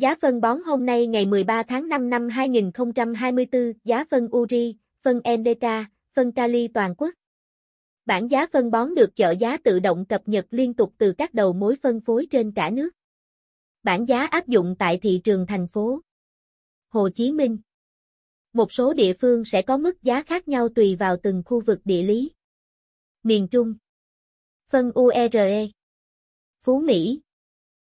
Giá phân bón hôm nay ngày 13 tháng 5 năm 2024, giá phân Uri, phân NDK, phân Kali toàn quốc. Bản giá phân bón được chợ giá tự động cập nhật liên tục từ các đầu mối phân phối trên cả nước. Bản giá áp dụng tại thị trường thành phố Hồ Chí Minh. Một số địa phương sẽ có mức giá khác nhau tùy vào từng khu vực địa lý. Miền Trung. Phân URE. E. Phú Mỹ.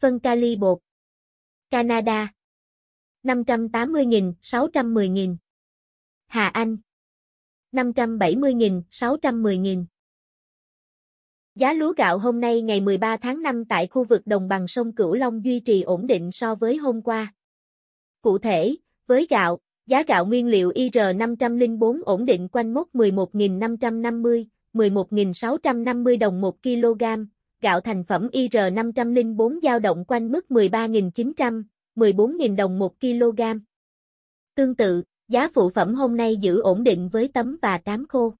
Phân kali bột. Canada. 580.000, 610.000. Hà Anh. 570.000, 610.000. Giá lúa gạo hôm nay ngày 13 tháng 5 tại khu vực đồng bằng sông Cửu Long duy trì ổn định so với hôm qua. Cụ thể, với gạo, giá gạo nguyên liệu IR504 ổn định quanh mốc 11.550, 11.650 đồng 1 kg, gạo thành phẩm IR504 dao động quanh mức 13.900, 14.000 đồng 1 kg. Tương tự, giá phụ phẩm hôm nay giữ ổn định với tấm và cám khô.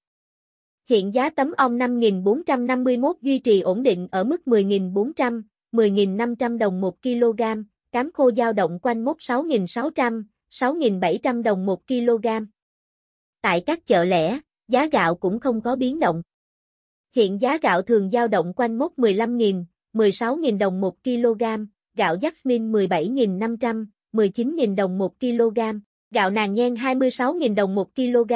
Hiện giá tấm ong 5.451 duy trì ổn định ở mức 10.400, 10.500 đồng 1 kg, cám khô dao động quanh mốc 6.600, 6.700 đồng 1 kg. Tại các chợ lẻ, giá gạo cũng không có biến động. Hiện giá gạo thường dao động quanh mốc 15.000, 16.000 đồng 1 kg, gạo Jasmine 17.500, 19.000 đồng 1 kg, gạo nàng nhen 26.000 đồng 1 kg,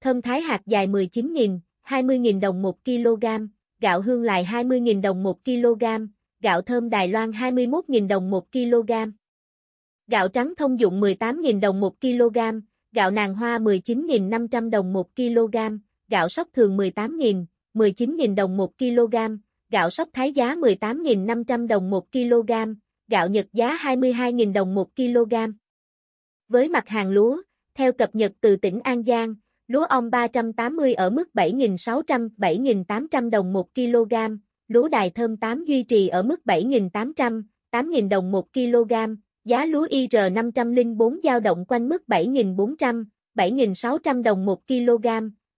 thơm thái hạt dài 19.000, 20.000 đồng 1 kg, gạo hương lại 20.000 đồng 1 kg, gạo thơm Đài Loan 21.000 đồng 1 kg. Gạo trắng thông dụng 18.000 đồng 1 kg, gạo nàng hoa 19.500 đồng 1 kg, gạo sóc thường 18.000, 19.000 đồng 1 kg, gạo sóc thái giá 18.500 đồng 1 kg, gạo Nhật giá 22.000 đồng 1 kg. Với mặt hàng lúa, theo cập nhật từ tỉnh An Giang, lúa ong 380 ở mức 7.600-7.800 đồng 1 kg, lúa đài thơm 8 duy trì ở mức 7.800-8.000 đồng 1 kg, giá lúa IR504 dao động quanh mức 7.400-7.600 đồng 1 kg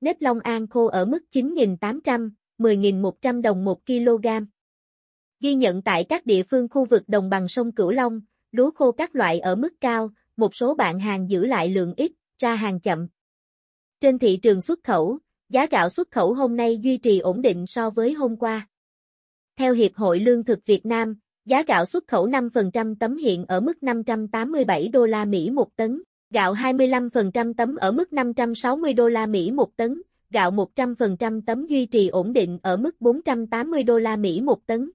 nếp Long An khô ở mức 9.800, 10.100 đồng 1 kg. Ghi nhận tại các địa phương khu vực đồng bằng sông Cửu Long, lúa khô các loại ở mức cao, một số bạn hàng giữ lại lượng ít, ra hàng chậm. Trên thị trường xuất khẩu, giá gạo xuất khẩu hôm nay duy trì ổn định so với hôm qua. Theo Hiệp hội Lương thực Việt Nam, giá gạo xuất khẩu 5% tấm hiện ở mức 587 đô la Mỹ một tấn. Gạo 25% tấm ở mức 560 đô la Mỹ một tấn, gạo 100% tấm duy trì ổn định ở mức 480 đô la Mỹ một tấn.